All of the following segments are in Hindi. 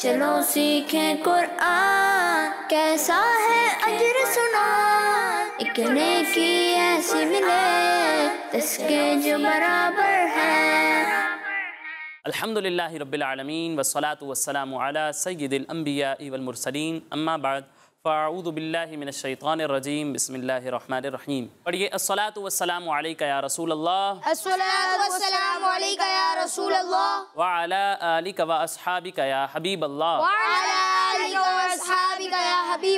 चलो सीखें कुरान कैसा है अजर सुना इकने की ऐसी मिले तस्के जो बराबर है अल्हम्दुलिल्लाह रब्बिल आलमीन वस्सलातु वस्सलामु अला सय्यिदिल अंबिया वल मुरसलीन अम्मा बाद फ़ाऊदबिल्लिमिनशैतानरजीम बसमीम पढ़िए अस्सलात रसूल वाला अली प्यारे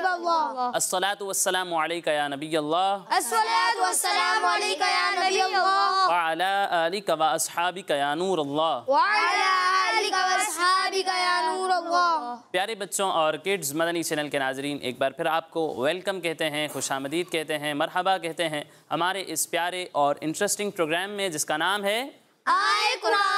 बच्चों और किड्स मदनी चैनल के नाजरीन एक बार फिर आपको वेलकम कहते हैं खुश आमदीद कहते हैं मरहबा कहते हैं हमारे इस प्यारे और इंटरेस्टिंग प्रोग्राम में जिसका नाम है आए कुरान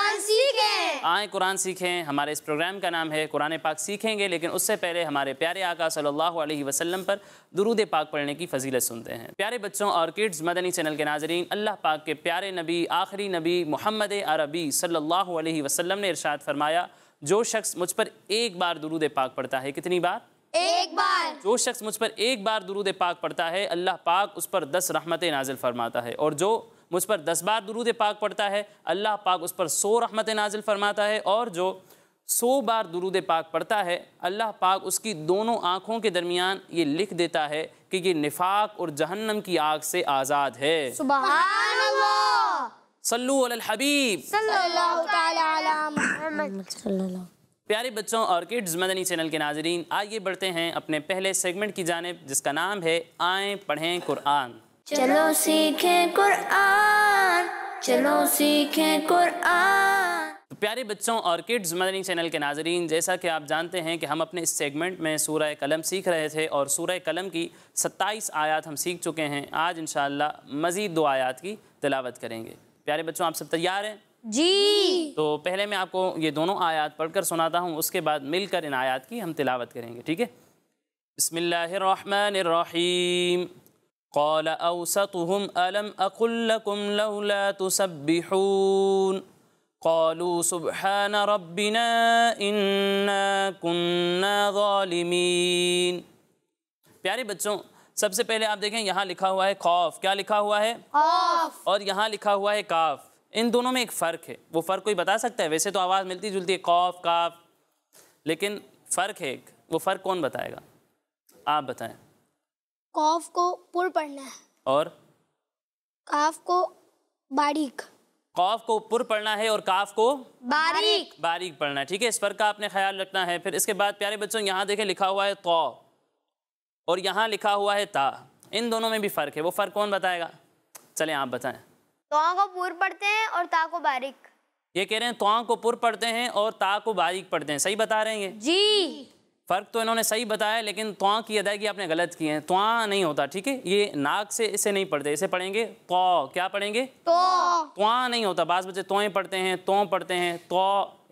सीखें आए कुरान सीखें हमारे इस प्रोग्राम का नाम है कुरान पाक सीखेंगे लेकिन उससे पहले हमारे प्यारे आका सल्लल्लाहु अलैहि वसल्लम पर दुरूद पाक पढ़ने की फजीलत सुनते हैं प्यारे बच्चों और किड्स मदनी चैनल के नाजरीन अल्लाह पाक के प्यारे नबी आखिरी नबी मोहम्मद अरबी सल्लल्लाहु अलैहि वसल्लम ने इरशाद फरमाया जो शख्स मुझ पर एक बार दुरूद पाक पढ़ता है कितनी बार एक बार जो शख्स मुझ पर एक बार दुरूद पाक पढ़ता है अल्लाह पाक उस पर दस रहमतें नाजिल फरमाता है और जो मुझ पर दस बार दरूद पाक पढ़ता है अल्लाह पाक उस पर सौ रहमत नाजिल फरमाता है और जो सौ बार दरूद पाक पढ़ता है अल्लाह पाक उसकी दोनों आँखों के दरमियान ये लिख देता है कि ये निफाक और जहन्नम की आग से आज़ाद है हबीब प्यारे बच्चों और किड्स मदनी चैनल के नाजरीन आइए बढ़ते हैं अपने पहले सेगमेंट की जानब जिसका नाम है आए पढ़ें कुरान चलो सीखें कुरान चलो सीखें कुरान तो प्यारे बच्चों और किड्स मदनी चैनल के नाजरीन जैसा कि आप जानते हैं कि हम अपने इस सेगमेंट में सूरह कलम सीख रहे थे और सूरह कलम की 27 आयत हम सीख चुके हैं आज इन मज़ीद दो आयत की तलावत करेंगे प्यारे बच्चों आप सब तैयार हैं जी तो पहले मैं आपको ये दोनों आयत पढ़कर सुनाता हूँ उसके बाद मिलकर इन आयत की हम तिलावत करेंगे ठीक है बसमिल्लर قال أوسطهم ألم أقل لكم لولا تسبحون قالوا سبحان ربنا إنا كنا ظالمين प्यारे बच्चों सबसे पहले आप देखें यहाँ लिखा हुआ है खौफ क्या लिखा हुआ है खौफ और यहाँ लिखा हुआ है काफ इन दोनों में एक फ़र्क है वो फ़र्क कोई बता सकता है वैसे तो आवाज़ मिलती जुलती है खौफ काफ लेकिन फ़र्क है एक वो फ़र्क कौन बताएगा आप बताएं कॉफ को पुर पढ़ना है और काफ को बारीक कॉफ को पुर पढ़ना है और काफ को बारीक बारीक पढ़ना है ठीक है इस पर का आपने ख्याल रखना है फिर इसके बाद प्यारे बच्चों यहाँ देखे लिखा हुआ है तो और यहाँ लिखा हुआ है ता इन दोनों में भी फ़र्क है वो फ़र्क कौन बताएगा चले आप बताएं तो को पुर पढ़ते हैं और ता को बारीक ये कह रहे हैं तो को पुर पढ़ते हैं और ता को बारीक पढ़ते हैं सही बता रहे हैं जी फ़र्क तो इन्होंने सही बताया लेकिन त्वा की अदायगी आपने गलत की है त्वा नहीं होता ठीक है ये नाक से इसे नहीं पढ़ते इसे पढ़ेंगे तो क्या पढ़ेंगे तो त्वा नहीं होता बास बच्चे तोए पढ़ते हैं तो पढ़ते हैं तो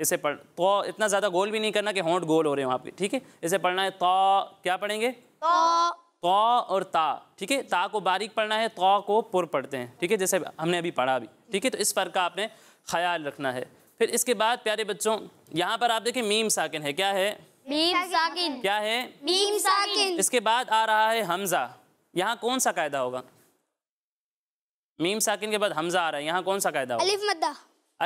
इसे पढ़ तो इतना ज़्यादा गोल भी नहीं करना कि होंठ गोल हो रहे हो आपके ठीक है इसे पढ़ना है तो क्या पढ़ेंगे तो तो और ता ठीक है ता को बारीक पढ़ना है तो को पुर पढ़ते हैं ठीक है जैसे हमने अभी पढ़ा अभी ठीक है तो इस फ़र्क का आपने ख्याल रखना है फिर इसके बाद प्यारे बच्चों यहाँ पर आप देखें मीम साकिन है क्या है मीम साकिन क्या है मीम साकिन इसके बाद आ रहा है हमजा यहाँ कौन सा कायदा होगा मीम साकिन के बाद हमजा आ रहा है यहाँ कौन सा कायदा होगा अलिफ मद्दा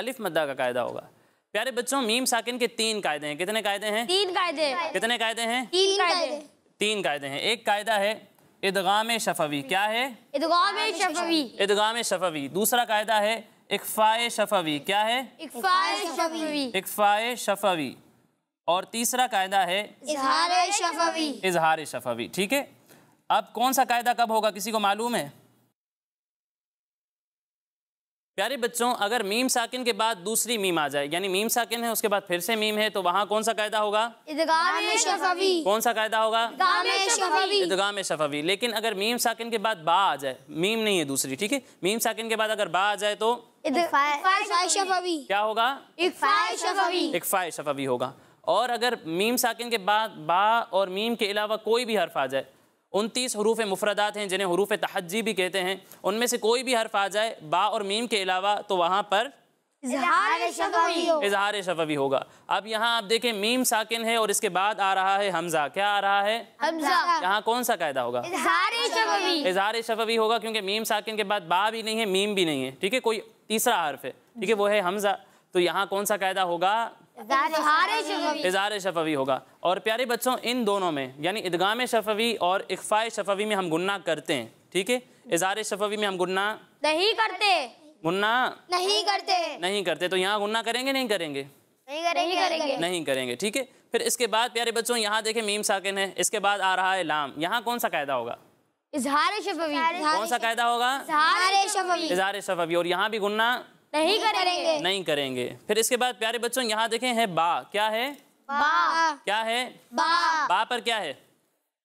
अलिफ मद्दा का कायदा होगा प्यारे बच्चों मीम साकिन के तीन कायदे हैं कितने कायदे हैं तीन कायदे कितने कायदे हैं तीन कायदे तीन कायदे हैं एक कायदा है इदगाम शफवी क्या है इदगाम शफवी इदगाम शफवी दूसरा कायदा है इकफाए शफवी क्या है इकफाए शफवी इकफाए शफवी और तीसरा कायदा है इजहार शफवी इजहार शफवी ठीक है अब कौन सा कायदा कब होगा किसी को मालूम है प्यारे बच्चों अगर मीम साकिन के बाद दूसरी मीम आ जाए यानी मीम साकिन है उसके बाद फिर से मीम है तो वहाँ कौन सा कायदा होगा शफवी कौन सा कायदा होगा शफवी लेकिन अगर मीम साकिन के बाद बा आ जाए मीम नहीं है दूसरी ठीक है मीम साकिन के बाद अगर बा आ जाए तो क्या होगा इकफाय शफवी होगा और अगर मीम साकिन के बाद बा और मीम के अलावा कोई भी हर्फ आ जाए उनतीस हरूफ मुफरदात हैं जिन्हें हरूफ तहजी भी कहते हैं उनमें से कोई भी हर्फ आ जाए बा और मीम के अलावा तो वहाँ पर इजहार शफवी होगा अब यहाँ आप देखें मीम साकिन है और इसके बाद आ रहा है हमजा क्या आ रहा है हमजा यहाँ कौन सा कायदा होगा इजहार शफवी होगा क्योंकि मीम साकिन के बाद बा भी नहीं है मीम भी नहीं है ठीक है कोई तीसरा हर्फ है ठीक है वो है हमजा तो यहाँ कौन सा कायदा होगा इजहार शफवी होगा और प्यारे बच्चों इन दोनों में यानी ईदगाम शफवी और इकफा शफवी में हम गुन्ना करते हैं ठीक है इजहार शफवी में हम गुन्ना नहीं करते गुन्ना नहीं करते नहीं करते तो यहाँ गुन्ना करेंगे नहीं करेंगे नहीं करेंगे नहीं करेंगे ठीक है फिर इसके बाद प्यारे बच्चों यहाँ देखे मीम साकिन है इसके बाद आ रहा है लाम यहाँ कौन सा कायदा होगा इजहार शफवी कौन सा कायदा होगा इजहार शफवी और यहाँ भी गुन्ना नहीं करेंगे नहीं करेंगे फिर इसके बाद प्यारे बच्चों यहाँ देखें है बा क्या है बा क्या है बा बा पर क्या है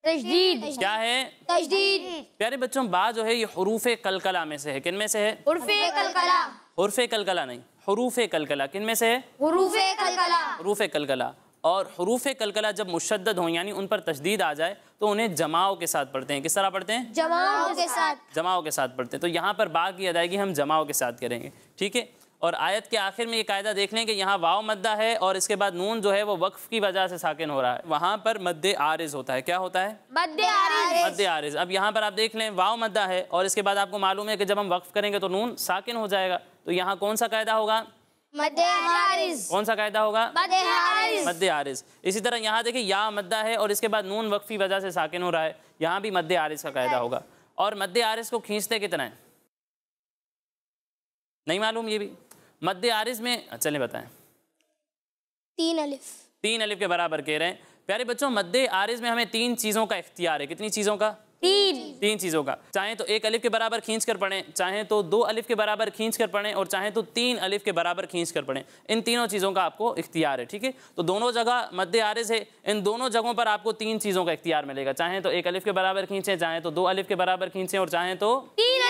तजदीद क्या है तजदीद प्यारे बच्चों बा जो है ये हरूफ कलकला में से है किन में से है उर्फे कलकला उर्फे कलकला नहीं हरूफ कलकला किन में से है हरूफ कलकला हरूफ कलकला और हरूफ कलकला जब मुशद हों यानी उन पर तशदीद आ जाए तो उन्हें जमाओं के साथ पढ़ते हैं किस तरह पढ़ते हैं जमाओं के साथ जमाओं के साथ पढ़ते हैं तो यहाँ पर बा की अदायगी हम जमाओं के साथ करेंगे ठीक है और आयत के आखिर में ये कायदा देख लें कि यहाँ वाव मद्दा है और इसके बाद नून जो है वो वक्फ की वजह से साकिन हो रहा है वहाँ पर मद्द आरज होता है क्या होता है मद्द आरज अब यहाँ पर आप देख लें वाव मद्दा है और इसके बाद आपको मालूम है कि जब हम वक्फ करेंगे तो नून साकिन हो जाएगा तो यहाँ कौन सा कायदा होगा कौन सा कायदा होगा मध्य आरिस इसी तरह यहाँ देखिए या मद्दा है और इसके बाद नून वक्फी वजह से साकिन हो रहा है यहाँ भी मध्य आरिस का कायदा होगा और मध्य आरिस को खींचते कितना है नहीं मालूम ये भी मध्य आरिस में अच्छा, चले बताएं तीन अलिफ तीन अलिफ के बराबर कह रहे हैं प्यारे बच्चों मध्य आरिस में हमें तीन चीज़ों का इख्तियार है कितनी चीज़ों का तीन तीन चीजों का चाहे तो एक अलिफ के बराबर खींच कर पढ़े चाहे तो दो अलिफ के बराबर खींच कर पढ़े और चाहे तो तीन अलिफ के बराबर खींच कर पढ़े इन तीनों चीज़ों का आपको इख्तियार है ठीक है तो दोनों जगह मध्य आरज है इन दोनों जगहों पर आपको तीन चीज़ों का इख्तियार मिलेगा चाहे तो एक अलिफ के बराबर खींचे चाहे तो दो अलिफ के बराबर खींचे और चाहे तो तीन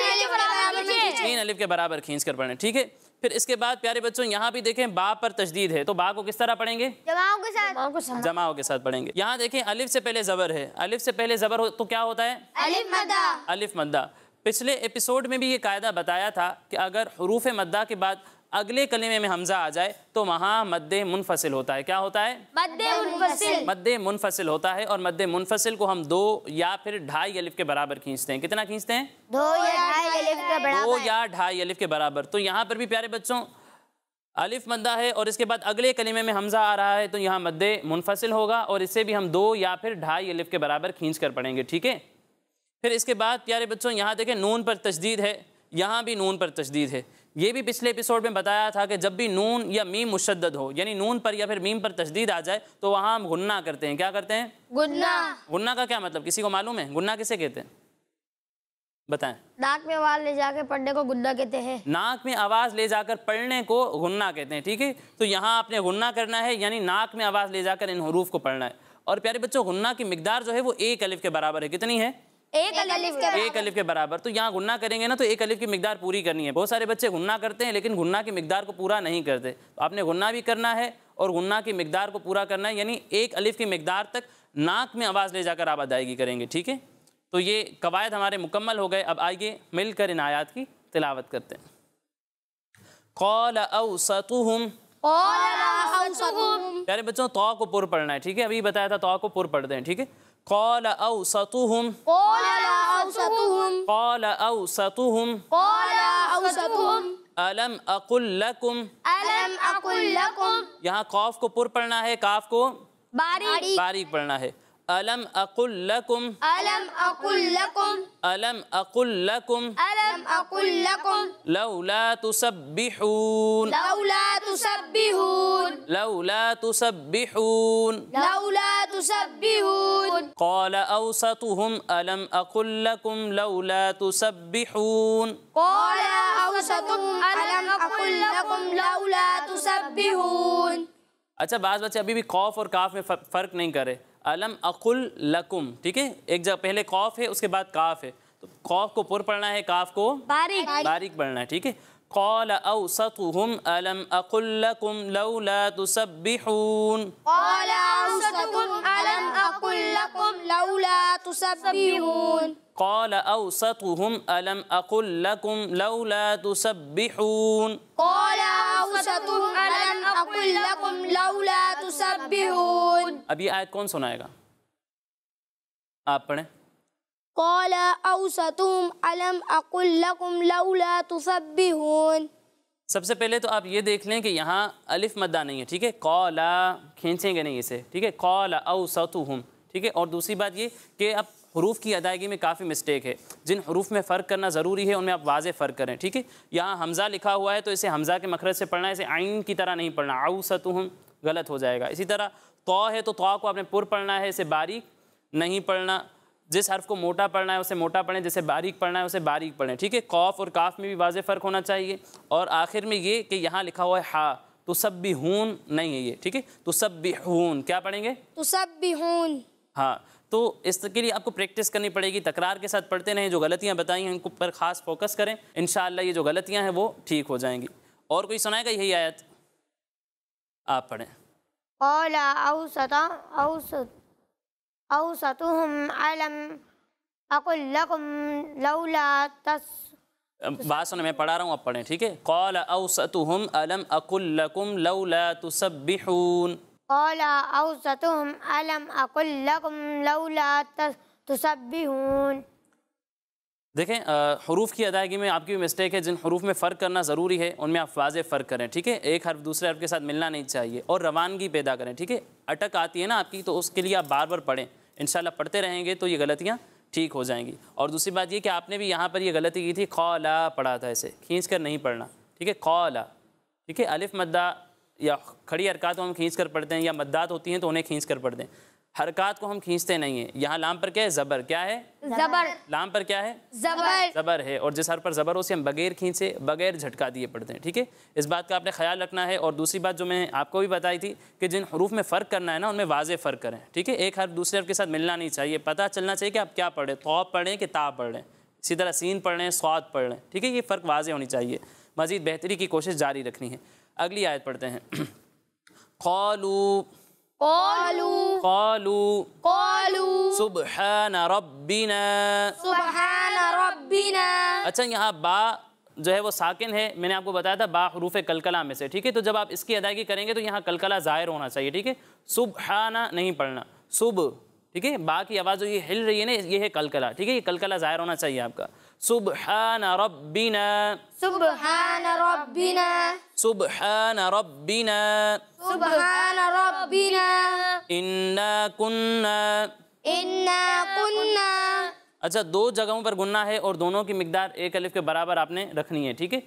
अलिफ के बराबर खींच कर पढ़े ठीक है फिर इसके बाद प्यारे बच्चों यहाँ भी देखें बा पर तजदीद है तो बा को किस तरह पढ़ेंगे जमाओं के साथ जमाओं के साथ जमाओं के साथ पढ़ेंगे यहाँ देखें अलिफ से पहले जबर है अलिफ से पहले जबर हो तो क्या होता है अलिफ मद्दा अलिफ मद्दा पिछले एपिसोड में भी ये कायदा बताया था कि अगर हरूफ मद्दा के बाद अगले कलिमे में हमजा आ जाए तो वहाँ मद्दे मुनफसिल होता है क्या होता है मद्दे मुनफसिल मद्दे मुनफसिल होता है और मद्दे मुनफसिल को हम दो या फिर ढाई अलिफ के बराबर खींचते हैं कितना खींचते हैं दो या ढाई अलिफ के बराबर दो या ढाई अलिफ के बराबर तो यहाँ पर भी प्यारे बच्चों अलिफ मद्दा है और इसके बाद अगले कलीमे में हमज़ा आ रहा है तो यहाँ मद्दे मुनफसिल होगा और इसे भी हम दो या फिर ढाई अलिफ के बराबर खींच कर पढ़ेंगे ठीक है फिर इसके बाद प्यारे बच्चों यहाँ देखें नून पर तशदीद है यहाँ भी नून पर तशदीद है ये भी पिछले एपिसोड में बताया था कि जब भी नून या मीम मुशद हो यानी नून पर या फिर मीम पर तशदीद आ जाए तो वहाँ हम गुन्ना करते हैं क्या करते हैं गुन्ना गुन्ना का क्या मतलब किसी को मालूम है गुन्ना किसे कहते हैं बताएं नाक में आवाज ले जाकर पढ़ने को गुन्ना कहते हैं नाक में आवाज ले जाकर पढ़ने को गुन्ना कहते हैं ठीक है तो यहाँ आपने गुन्ना करना है यानी नाक में आवाज ले जाकर इन हरूफ को पढ़ना है और प्यारे बच्चों गुन्ना की मकदार जो है वो एक अलिफ के बराबर है कितनी है एक अलिफ के एक अलिफ के बराबर तो यहाँ गुन्ना करेंगे ना तो एक अलिफ की मिकदार पूरी करनी है बहुत सारे बच्चे गुन्ना करते हैं लेकिन गुन्ना की मिकदार को पूरा नहीं करते तो आपने गुन्ना भी करना है और गुन्ना की मिकदार को पूरा करना है यानी एक अलिफ की मिकदार तक नाक में आवाज़ ले जाकर आप अदायगी करेंगे ठीक है तो ये कवायद हमारे मुकम्मल हो गए अब आइए मिलकर इन आयात की तिलावत करते हैं कौल अवसतुहम प्यारे बच्चों तो को पुर पढ़ना है ठीक है अभी बताया था तो को पुर पढ़ दें ठीक है قال أوسطهم قال أوسطهم قال أوسطهم قال أوسطهم अलम अकुल लकुम अलम अकुल लकुम यहाँ कौफ को पुर पढ़ना है काफ को बारीक बारीक पढ़ना है अलम अकुल लकुम अलम अकुल लकुम अलम अकुल लकुम अलम अकुल लौला तुसब्बिहून लौला तुसब्बिहून लौला तुसब्बिहून लौला तुसब्बिहून قال أوسطهم ألم أقل لكم لولا تسبحون قال أوسطهم ألم أقل لكم لولا تسبحون अच्छा बाज बच्चे अभी भी खौफ और काफ में फ़र्क नहीं करे अलम अकुल लकुम ठीक है एक जगह पहले कौफ है उसके बाद काफ है तो कौफ को पुर पढ़ना है काफ को बारीक बारीक पढ़ना है ठीक है قال औसतुहुम अलम अकुल لكم لولا تسبحون قال औसतुहुम अलम अकुल لكم لولا تسبحون قال औसतुहुम अलम अकुल لكم لولا تسبحون قال अभी आयत कौन सुनाएगा आप पढ़े قال أوسطهم الم أقل لكم لولا تسبحون सबसे पहले तो आप ये देख लें कि यहाँ अलिफ मद्दा नहीं है ठीक है कौला खींचेंगे नहीं इसे ठीक है कौला औसतुहुम ठीक है और दूसरी बात ये कि आप हरूफ की अदायगी में काफ़ी मिस्टेक है जिन हरूफ में फ़र्क करना ज़रूरी है उनमें आप वाज फ़र्क करें ठीक है यहाँ हमज़ा लिखा हुआ है तो इसे हमज़ा के मखरज से पढ़ना है इसे आइन की तरह नहीं पढ़ना आऊ गलत हो जाएगा इसी तरह तो है तो तो को आपने पुर पढ़ना है इसे बारीक नहीं पढ़ना जिस हर्फ को मोटा पढ़ना है उसे मोटा पढ़ें जिसे बारीक पढ़ना है उसे बारीक पढ़ें ठीक है कौफ और काफ में भी वाज फ़र्क होना चाहिए और आखिर में ये कि यहाँ लिखा हुआ है हा तो सब भी हून नहीं है ये ठीक है तो सब भी हून क्या पढ़ेंगे तो सब भी हून हाँ तो इसके लिए आपको प्रैक्टिस करनी पड़ेगी तकरार के साथ पढ़ते रहें जो गलतियाँ बताई हैं उनको पर खास फोकस करें इन ये जो गलतियाँ हैं वो ठीक हो जाएंगी और कोई सुनाएगा यही आयत आप पढ़ें बात सुन मैं पढ़ा रहा हूँ आप पढ़ें ठीक है कौल अवसतुहम अलम अकुल्लकुम लौला तुसब्बिहून قال أوسطهم ألم أقل لكم لولا تسبحون देखें हरूफ की अदायगी में आपकी भी मिस्टेक है जिन हरूफ में फ़र्क करना ज़रूरी है उनमें आप वाजे फ़र्क करें ठीक है एक हर दूसरे हर के साथ मिलना नहीं चाहिए और रवानगी पैदा करें ठीक है अटक आती है ना आपकी तो उसके लिए आप बार बार पढ़ें इन पढ़ते रहेंगे तो ये गलतियाँ ठीक हो जाएंगी और दूसरी बात ये कि आपने भी यहाँ पर यह गलती की थी खौला पढ़ा था इसे खींच कर नहीं पढ़ना ठीक है खौला ठीक है अलिफ मद्दा या खड़ी हरकत को हम खींच कर पढ़ते हैं या मद्दात होती हैं तो उन्हें खींच कर पढ़ हैं हरकत को हम खींचते नहीं है यहाँ लाम पर क्या है जबर क्या है जबर लाम पर क्या है जबर जबर है और जिस हर पर जबर हो उसे हम बगैर खींचे बगैर झटका दिए पढ़ते हैं ठीक है इस बात का आपने ख्याल रखना है और दूसरी बात जो मैंने आपको भी बताई थी कि जिन हरूफ में फ़र्क करना है ना उनमें वाजे फ़र्क करें ठीक है एक हर दूसरे हर के साथ मिलना नहीं चाहिए पता चलना चाहिए कि आप क्या पढ़ें तो पढ़ें कि ता लें इसी तरह सीन पढ़ लें स्वाद पढ़ लें ठीक है ये फ़र्क वाजे होनी चाहिए मज़ीद बेहतरी की कोशिश जारी रखनी है अगली आयत पढ़ते हैं कौलू अच्छा यहाँ बा जो है वो साकिन है मैंने आपको बताया था बा हरूफ कलकला में से ठीक है तो जब आप इसकी अदायगी करेंगे तो यहाँ कलकला ज़ाहिर होना चाहिए ठीक है ना नहीं पढ़ना सुबह ठीक है बा की आवाज़ जो ये हिल रही है ना ये है कलकला ठीक है ये कलकला ज़ाहिर होना चाहिए आपका سبحان ربنا سبحان ربنا سبحان ربنا سبحان ربنا إنا كنا إنا كنا अच्छा दो जगहों पर गुन्ना है और दोनों की मिकदार एक अलिफ के बराबर आपने रखनी है ठीक है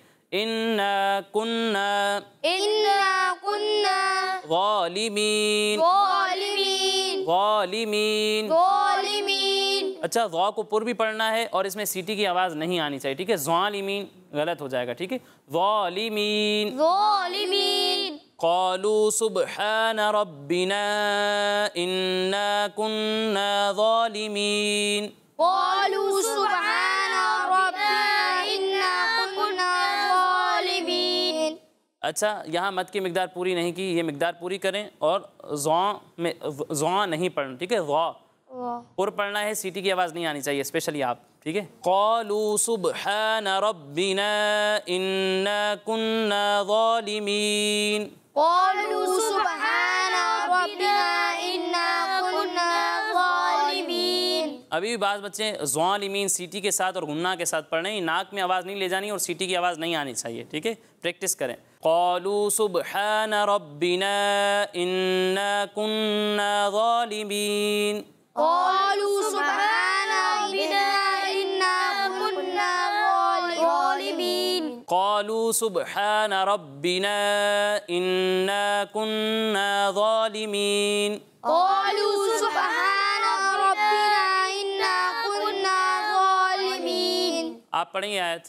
इन्ना कुन्ना इन्ना कुन्ना वालिमीन वालिमीन वालिमीन अच्छा ज़ा को पुर भी पढ़ना है और इसमें सीटी की आवाज़ नहीं आनी चाहिए ठीक है ज़ालिमीन गलत हो जाएगा ठीक है अच्छा यहाँ मत की मकदार पूरी नहीं की ये मकदार पूरी करें और जौ में जौ नहीं पढ़ना ठीक है वा और पढ़ना है सीटी की आवाज़ नहीं आनी चाहिए स्पेशली आप ठीक है कौलू सुबह अभी भी बात बच्चे ज़ालिमीन सीटी के साथ और गुन्ना के साथ पढ़ने नाक में आवाज़ नहीं ले जानी और सीटी की आवाज़ नहीं आनी चाहिए ठीक है प्रैक्टिस करें कौलू सुबह रब्बिना قالوا سبحان ربنا إنا كنا ظالمين قالوا سبحان ربنا إنا كنا ظالمين قالوا سبحان ربنا إنا كنا ظالمين أبني آيات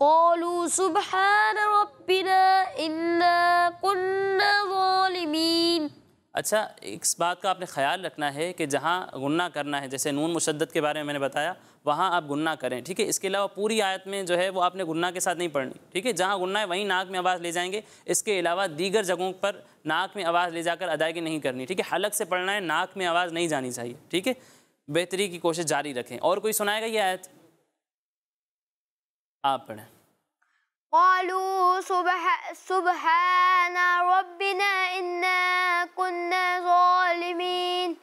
قالوا سبحان ربنا إنا كنا ظالمين अच्छा इस बात का आपने ख्याल रखना है कि जहाँ गुन्ना करना है जैसे नून मुशद्दत के बारे में मैंने बताया वहाँ आप गुन्ना करें ठीक है इसके अलावा पूरी आयत में जो है वो आपने गुन्ना के साथ नहीं पढ़नी ठीक है जहाँ गुन्ना है वहीं नाक में आवाज़ ले जाएंगे इसके अलावा दीगर जगहों पर नाक में आवाज़ ले जाकर अदायगी नहीं करनी ठीक है हलक से पढ़ना है नाक में आवाज़ नहीं जानी चाहिए ठीक है बेहतरी की कोशिश जारी रखें और कोई सुनाएगा ये आयत आप पढ़ें قالوا سبح سبحان ربنا إنا كنا ظالمين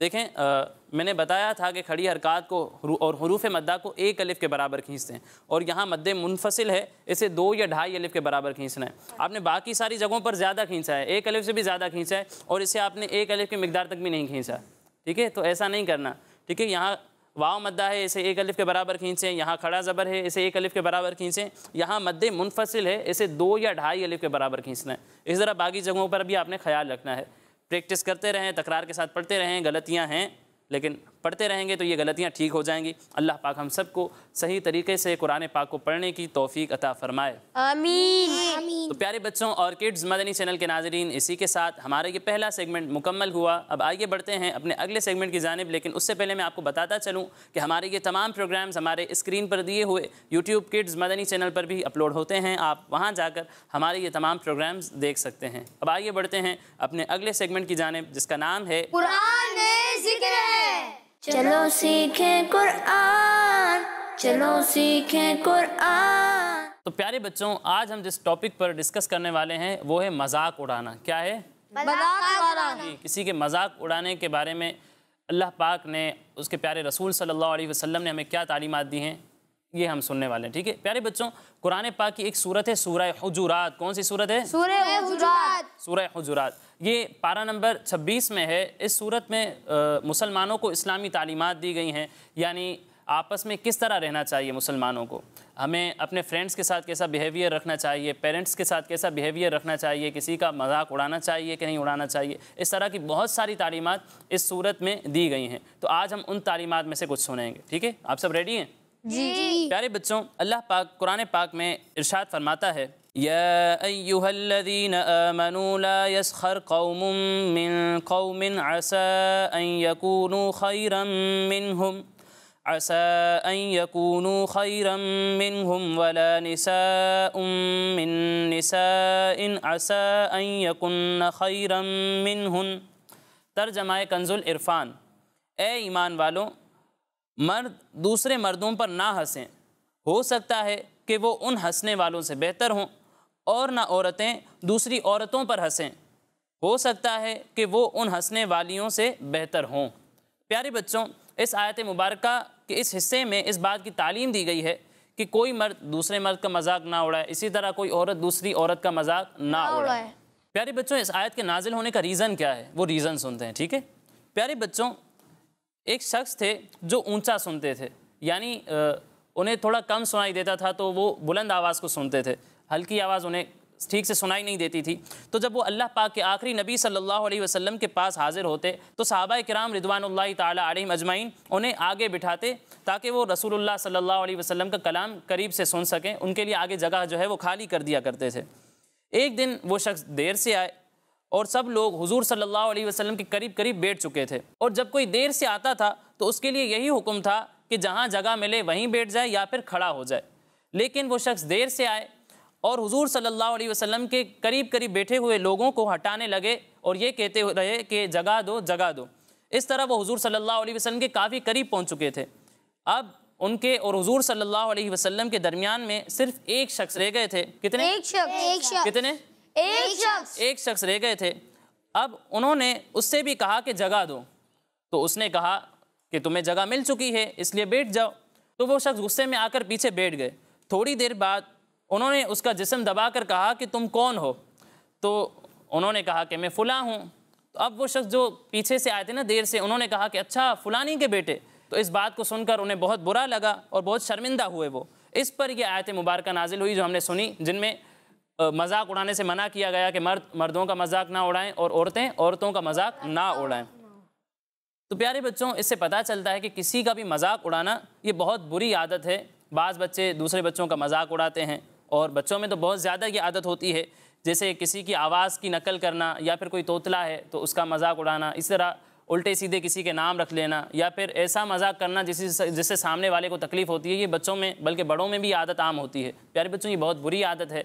देखें आ, मैंने बताया था कि खड़ी हरकत को और हरूफ मद्दा को एक अलिफ के बराबर खींचते हैं और यहाँ मद्दे मुनफसिल है इसे दो या ढाई अलिफ के बराबर खींचना है आपने बाकी सारी जगहों पर ज़्यादा खींचा है एक अलिफ से भी ज़्यादा खींचा है और इसे आपने एक अलिफ की मकदार तक भी नहीं खींचा ठीक है तो ऐसा नहीं करना ठीक है यहाँ वाव मद्दा है इसे एक अलिफ के बराबर खींचें यहाँ खड़ा ज़बर है इसे एक अलिफ के बराबर खींचें यहाँ मद्द मुनफसिल है इसे दो या ढाई अलिफ के बराबर खींचना है इस तरह बाकी जगहों पर भी आपने ख्याल रखना है प्रैक्टिस करते रहें तकरार के साथ पढ़ते रहें गलतियाँ हैं लेकिन पढ़ते रहेंगे तो ये गलतियाँ ठीक हो जाएंगी अल्लाह पाक हम सबको सही तरीके से कुरान पाक को पढ़ने की तोफ़ी अता फ़रमाए आमीन तो प्यारे बच्चों और किड्स मदनी चैनल के नाजरीन इसी के साथ हमारा ये पहला सेगमेंट मुकम्मल हुआ अब आगे बढ़ते हैं अपने अगले सेगमेंट की जानब लेकिन उससे पहले मैं आपको बताता चलूँ कि हमारे ये तमाम प्रोग्राम्स हमारे स्क्रीन पर दिए हुए यूट्यूब किड्स मदनी चैनल पर भी अपलोड होते हैं आप वहाँ जाकर हमारे ये तमाम प्रोग्राम्स देख सकते हैं अब आगे बढ़ते हैं अपने अगले सेगमेंट की जानब जिसका नाम है जिक्र है चलो सीखें कुरान चलो सीखें कुरान तो प्यारे बच्चों आज हम जिस टॉपिक पर डिस्कस करने वाले हैं वो है मजाक उड़ाना क्या है मजाक किसी के मजाक उड़ाने के बारे में अल्लाह पाक ने उसके प्यारे रसूल सल्लल्लाहु अलैहि वसल्लम ने हमें क्या तालीमत दी हैं ये हम सुनने वाले हैं ठीक है प्यारे बच्चों कुरान पाक की एक सूरत है सूरह हजूरात कौन सी सूरत है सूरह हजूरात सूरह हजूरात ये पारा नंबर 26 में है इस सूरत में मुसलमानों को इस्लामी तालीमत दी गई हैं यानी आपस में किस तरह रहना चाहिए मुसलमानों को हमें अपने फ्रेंड्स के साथ कैसा बिहेवियर रखना चाहिए पेरेंट्स के साथ कैसा बिहेवियर रखना चाहिए किसी का मजाक उड़ाना चाहिए कि नहीं उड़ाना चाहिए इस तरह की बहुत सारी तालीमत इस सूरत में दी गई हैं तो आज हम उन तालीमत में से कुछ सुनेंगे ठीक है आप सब रेडी हैं जी प्यारे बच्चों अल्लाह पाक कुरान पाक में इरशाद फरमाता है يا أيها الذين آمنوا لا يسخر قوم من قوم عسى أن يكونوا خيرا منهم عسى أن يكونوا خيرا منهم ولا نساء من نساء عسى أن يكون خيرا منهم ترجمة كنز الإرفان أي إيمان والو مرد دوسرے مردوں پر نہ ہسیں ہو سکتا ہے کہ وہ ان ہسنے والوں سے بہتر ہوں और ना औरतें दूसरी औरतों पर हंसें हो सकता है कि वो उन हंसने वालियों से बेहतर हों प्यारे बच्चों इस आयत मुबारक के इस हिस्से में इस बात की तालीम दी गई है कि कोई मर्द दूसरे मर्द का मजाक ना उड़ाए इसी तरह कोई औरत दूसरी औरत का मजाक ना उड़ाए प्यारे बच्चों इस आयत के नाजिल होने का रीज़न क्या है वो रीज़न सुनते हैं ठीक है प्यारे बच्चों एक शख्स थे जो ऊंचा सुनते थे यानी उन्हें थोड़ा कम सुनाई देता था तो वो बुलंद आवाज़ को सुनते थे हल्की आवाज़ उन्हें ठीक से सुनाई नहीं देती थी तो जब वो अल्लाह पाक के आखिरी नबी सल्लल्लाहु अलैहि वसल्लम के पास हाज़िर होते तो साहबा कराम रिदवान तम अजमाइन उन्हें आगे बिठाते ताकि वो रसूलुल्लाह सल्लल्लाहु अलैहि वसल्लम का कलाम करीब से सुन सकें उनके लिए आगे जगह जो है वो खाली कर दिया करते थे एक दिन वो शख्स देर से आए और सब लोग हुजूर सल्लल्लाहु अलैहि वसल्लम के करीब करीब बैठ चुके थे और जब कोई देर से आता था तो उसके लिए यही हुक्म था कि जहाँ जगह मिले वहीं बैठ जाए या फिर खड़ा हो जाए लेकिन वो शख्स देर से आए और हुजूर सल्लल्लाहु अलैहि वसल्लम के करीब करीब बैठे हुए लोगों को हटाने लगे और ये कहते रहे कि जगह दो जगह दो इस तरह वो हुजूर सल्लल्लाहु अलैहि वसल्लम के काफ़ी करीब पहुंच चुके थे अब उनके और हुजूर सल्लल्लाहु अलैहि वसल्लम के दरमियान में सिर्फ एक शख्स रह गए थे कितने एक शख्स एक कितने एक शख्स एक शख्स रह गए थे अब उन्होंने उससे भी कहा कि जगह दो तो उसने कहा कि तुम्हें जगह मिल चुकी है इसलिए बैठ जाओ तो वो शख्स गुस्से में आकर पीछे बैठ गए थोड़ी देर बाद उन्होंने उसका जिसम दबा कर कहा कि तुम कौन हो तो उन्होंने कहा कि मैं फ़ुला हूँ तो अब वो शख्स जो पीछे से आए थे ना देर से उन्होंने कहा कि अच्छा फ़ुलानी के बेटे तो इस बात को सुनकर उन्हें बहुत बुरा लगा और बहुत शर्मिंदा हुए वो इस पर यह आयत मुबारक नाजिल हुई जो हमने सुनी जिनमें मजाक उड़ाने से मना किया गया कि मर्द मर्दों का मजाक ना उड़ाएं और औरतें औरतों का मजाक ना उड़ाएं तो प्यारे बच्चों इससे पता चलता है कि किसी का भी मजाक उड़ाना ये बहुत बुरी आदत है बाज़ बच्चे दूसरे बच्चों का मजाक उड़ाते हैं और बच्चों में तो बहुत ज़्यादा ये आदत होती है जैसे किसी की आवाज़ की नकल करना या फिर कोई तोतला है तो उसका मजाक उड़ाना इस तरह उल्टे सीधे किसी के नाम रख लेना या फिर ऐसा मजाक करना जिससे जिससे सामने वाले को तकलीफ़ होती है ये बच्चों में बल्कि बड़ों में भी आदत आम होती है प्यारे बच्चों ये बहुत बुरी आदत है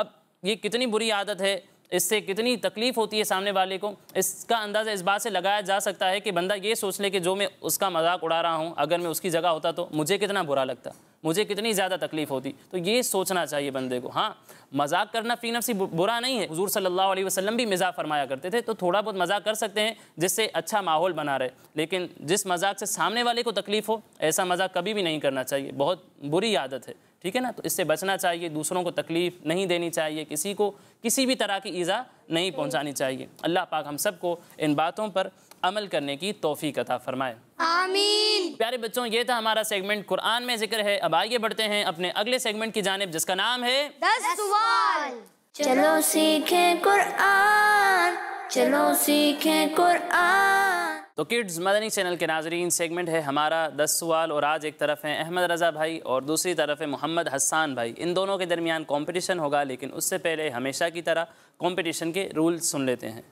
अब ये कितनी बुरी आदत है इससे कितनी तकलीफ़ होती है सामने वाले को इसका अंदाज़ा इस बात से लगाया जा सकता है कि बंदा ये सोच ले कि जो मैं उसका मजाक उड़ा रहा हूँ अगर मैं उसकी जगह होता तो मुझे कितना बुरा लगता मुझे कितनी ज़्यादा तकलीफ होती तो ये सोचना चाहिए बंदे को हाँ मजाक करना फी नफसी बुरा नहीं है हजूर सल्लल्लाहु अलैहि वसल्लम भी मजाक फरमाया करते थे तो थोड़ा बहुत मजाक कर सकते हैं जिससे अच्छा माहौल बना रहे लेकिन जिस मजाक से सामने वाले को तकलीफ हो ऐसा मजाक कभी भी नहीं करना चाहिए बहुत बुरी आदत है ठीक है ना तो इससे बचना चाहिए दूसरों को तकलीफ़ नहीं देनी चाहिए किसी को किसी भी तरह की ईज़ा नहीं पहुंचानी चाहिए अल्लाह पाक हम सबको इन बातों पर अमल करने की तोफ़ी कथा फरमाए आमीन प्यारे बच्चों ये था हमारा सेगमेंट कुरान में जिक्र है अब आगे बढ़ते हैं अपने अगले सेगमेंट की जानब जिसका नाम है दस सवाल चलो सीखे कुरान चलो सीखे कुरान तो किड्स मदनी चैनल के नाजरीन सेगमेंट है हमारा दस सवाल और आज एक तरफ है अहमद रज़ा भाई और दूसरी तरफ है मोहम्मद हसान भाई इन दोनों के दरमियान कंपटीशन होगा लेकिन उससे पहले हमेशा की तरह कंपटीशन के रूल सुन लेते हैं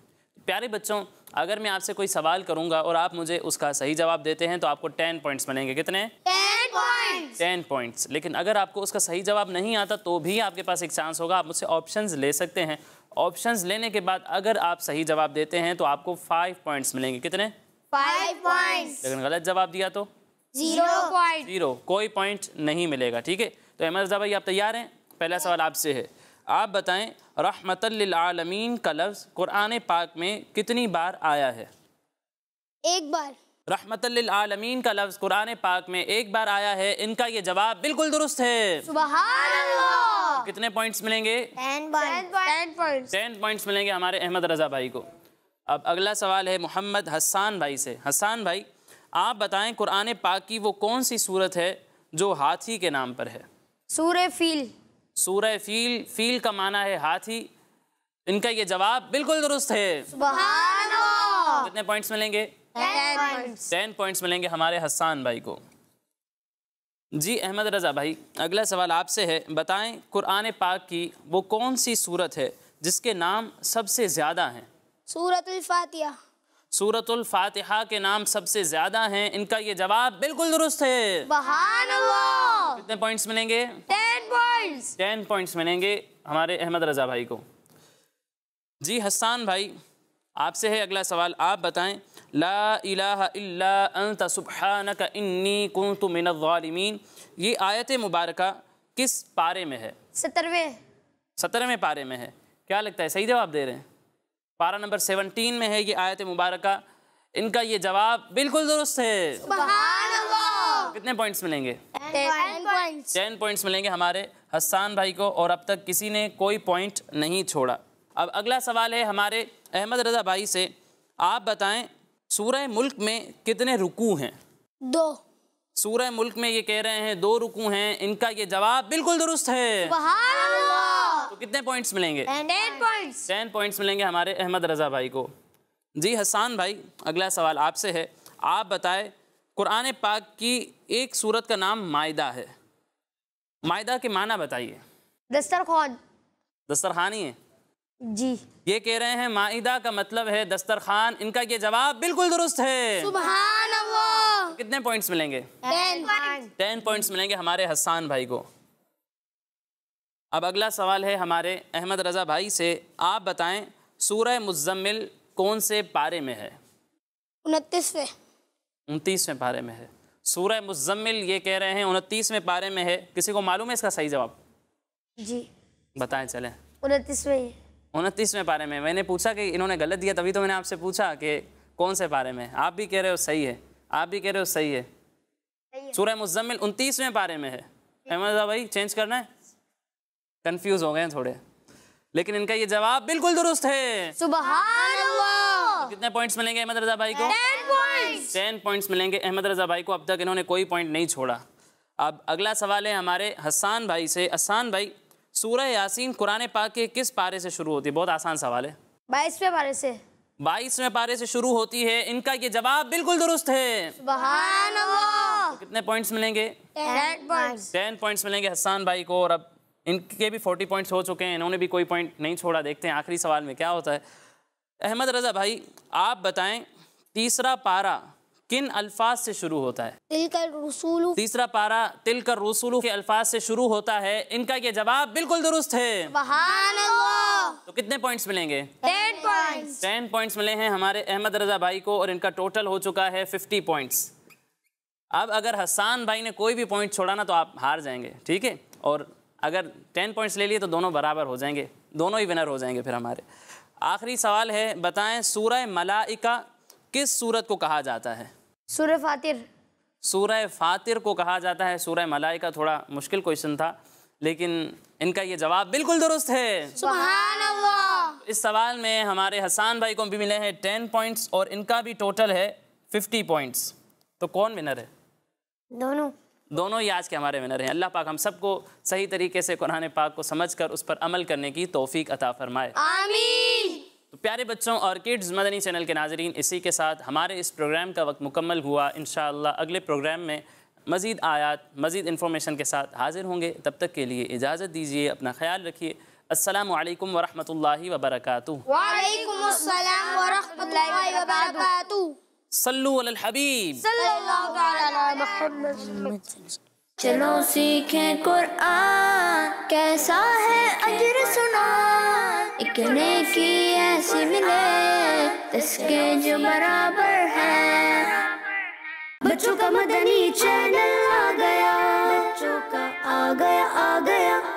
प्यारे बच्चों अगर मैं आपसे कोई सवाल करूंगा और आप मुझे उसका सही जवाब देते हैं तो आपको टेन पॉइंट्स मिलेंगे कितने टेन पॉइंट्स लेकिन अगर आपको उसका सही जवाब नहीं आता तो भी आपके पास एक चांस होगा आप मुझसे ऑप्शन ले सकते हैं ऑप्शन लेने के बाद अगर आप सही जवाब देते हैं तो आपको फाइव पॉइंट्स मिलेंगे कितने लेकिन गलत जवाब दिया तो जीरो कोई पॉइंट नहीं मिलेगा ठीक है तो अहमद भाई आप तैयार हैं पहला सवाल आपसे है आप बताएं रहमतल्लिलआलमीन का लफ्ज़ कुरान पाक में कितनी बार आया है एक बार रहमतल्लिलआलमीन का लफ्ज़ कुरान पाक में एक बार आया है इनका ये जवाब बिल्कुल दुरुस्त है तो कितने पॉइंट्स मिलेंगे टेन पॉइंट्स मिलेंगे हमारे अहमद रज़ा भाई को अब अगला सवाल है मोहम्मद हसान भाई से हसान भाई आप बताएं कुरान पाक की वो कौन सी सूरत है जो हाथी के नाम पर है सूर फील सूरह फील फील का माना है हाथी इनका ये जवाब बिल्कुल दुरुस्त है कितने पॉइंट्स मिलेंगे टेन पॉइंट्स मिलेंगे हमारे हसान भाई को जी अहमद रज़ा भाई अगला सवाल आपसे है बताएं कुरान पाक की वो कौन सी सूरत है जिसके नाम सबसे ज़्यादा हैं सूरतुल्फातिहा फातिहा के नाम सबसे ज़्यादा हैं इनका ये जवाब बिल्कुल दुरुस्त है कितने पॉइंट्स मिलेंगे 10. पॉइंट्स टेन पॉइंट्स मिलेंगे हमारे अहमद रजा भाई को जी हसान भाई आपसे है अगला सवाल आप बताएं ला इलाहा इल्ला अंत सुबहानक इन्नी कुंतु मिनज़ालिमीन ये आयत मुबारक किस पारे में है सतरवे सतरवें पारे में है क्या लगता है सही जवाब दे रहे हैं पारा नंबर सेवनटीन में है ये आयत मुबारक इनका ये जवाब बिल्कुल दुरुस्त है कितने पॉइंट्स मिलेंगे टेन पॉइंट्स मिलेंगे हमारे हसान भाई को और अब तक किसी ने कोई पॉइंट नहीं छोड़ा अब अगला सवाल है हमारे अहमद रजा भाई से आप बताएं सूरह मुल्क में कितने रुकू हैं दो सूरह मुल्क में ये कह रहे हैं दो रुकू हैं इनका ये जवाब बिल्कुल दुरुस्त है तो कितने पॉइंट्स मिलेंगे टेन पॉइंट्स मिलेंगे हमारे अहमद रजा भाई को जी हसान भाई अगला सवाल आपसे है आप बताएं कुरान पाक की एक सूरत का नाम मायदा है मायदा के माना बताइए दस्तरखान दस्तरखानी है जी ये कह रहे हैं मायदा का मतलब है दस्तरखान इनका ये जवाब बिल्कुल दुरुस्त है सुभान अल्लाह कितने पॉइंट्स मिलेंगे टेन पॉइंट्स मिलेंगे हमारे हसान भाई को अब अगला सवाल है हमारे अहमद रज़ा भाई से आप बताएं सूरह मुजम्मिल कौन से पारे में है उनतीसवें उनतीसवें पारे में है सूर मुजम्मिल ये कह रहे हैं उनतीसवें पारे में है किसी को मालूम है इसका सही जवाब जी बताएं चले उनतीसवें उनतीसवें पारे में मैंने पूछा कि इन्होंने गलत दिया तभी तो मैंने आपसे पूछा कि कौन से पारे में आप भी कह रहे हो सही है आप भी कह रहे हो सही है, सूर्य मुजम्मिल उनतीसवें पारे में है अहमद भाई चेंज करना है कन्फ्यूज़ हो गए थोड़े लेकिन इनका ये जवाब बिल्कुल दुरुस्त है सुबह कितने पॉइंट्स मिलेंगे अहमद रजा भाई को टेन पॉइंट्स मिलेंगे अहमद रजा भाई को अब तक इन्होंने कोई पॉइंट नहीं छोड़ा अब अगला सवाल है हमारे हसान भाई से हसान भाई सूर्य यासीन कुरान पाक के किस पारे से शुरू होती है बहुत आसान सवाल है बाईसवें पारे से बाईसवें पारे से शुरू होती है इनका ये जवाब बिल्कुल दुरुस्त है तो कितने पॉइंट्स मिलेंगे टेन पॉइंट्स मिलेंगे हसान भाई को और अब इनके भी फोर्टी पॉइंट्स हो चुके हैं इन्होंने भी कोई पॉइंट नहीं छोड़ा देखते हैं आखिरी सवाल में क्या होता है अहमद रज़ा भाई आप बताएं तीसरा पारा किन अल्फाज से शुरू होता है तिलकर रसूलू तीसरा पारा तिलकर रसूलू के अल्फाज से शुरू होता है इनका ये जवाब बिल्कुल दुरुस्त है तो कितने पॉइंट्स मिलेंगे टेन पॉइंट्स टेन पॉइंट्स मिले हैं हमारे अहमद रजा भाई को और इनका टोटल हो चुका है फिफ्टी पॉइंट्स अब अगर हसान भाई ने कोई भी पॉइंट छोड़ा ना तो आप हार जाएंगे ठीक है और अगर टेन पॉइंट्स ले लिए तो दोनों बराबर हो जाएंगे दोनों ही विनर हो जाएंगे फिर हमारे आखिरी सवाल है बताएं सूरह मलाइका किस सूरत को कहा जाता है सूर फातिर सूर फातिर को कहा जाता है सूरह मलाइका थोड़ा मुश्किल क्वेश्चन था लेकिन इनका ये जवाब बिल्कुल दुरुस्त है अल्लाह इस सवाल में हमारे हसान भाई को भी मिले हैं टेन पॉइंट्स और इनका भी टोटल है फिफ्टी पॉइंट्स तो कौन विनर है दोनों दोनों ही आज के हमारे विनर हैं अल्लाह पाक हम सबको सही तरीके से कुरान पाक को समझ कर उस पर अमल करने की तोफ़ी अता फ़रमाए आमीन तो प्यारे बच्चों और किड्स मदनी चैनल के नाजरीन इसी के साथ हमारे इस प्रोग्राम का वक्त मुकम्मल हुआ इन अगले प्रोग्राम में मज़ीद आयात मज़ीद इन्फॉर्मेशन के साथ हाजिर होंगे तब तक के लिए इजाज़त दीजिए अपना ख्याल रखिए अल्लाम वरहमल वर्का सल्लु अल हबीब चलो सीखें कुरान कैसा है अजर सुना इतने की ऐसी मिले इसके जो बराबर है बच्चों का मदनी चैनल आ गया बच्चों का आ गया आ गया